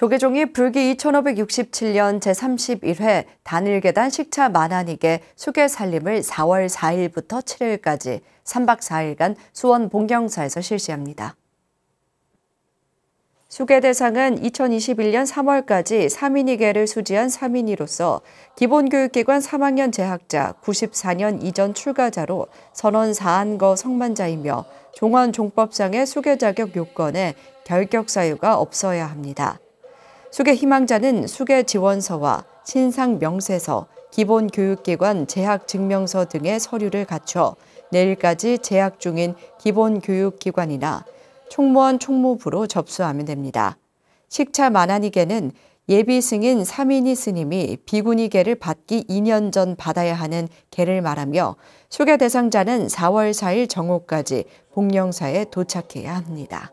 조계종이 불기 2567년 제31회 단일계단 식차 만안익의 수계살림을 4월 4일부터 7일까지 3박 4일간 수원 본경사에서 실시합니다. 수계 대상은 2021년 3월까지 3인이계를 수지한 3인이로서 기본교육기관 3학년 재학자 94년 이전 출가자로 선언 4안거 성만자이며 종원 종법상의 수계 자격 요건에 결격 사유가 없어야 합니다. 수계 희망자는 수계 지원서와 신상 명세서, 기본 교육기관 재학 증명서 등의 서류를 갖춰 내일까지 재학 중인 기본 교육기관이나 총무원 총무부로 접수하면 됩니다. 식차 만한이계는 예비 승인 3인이 스님이 비군이계를 받기 2년 전 받아야 하는 계를 말하며 소개 대상자는 4월 4일 정오까지 복령사에 도착해야 합니다.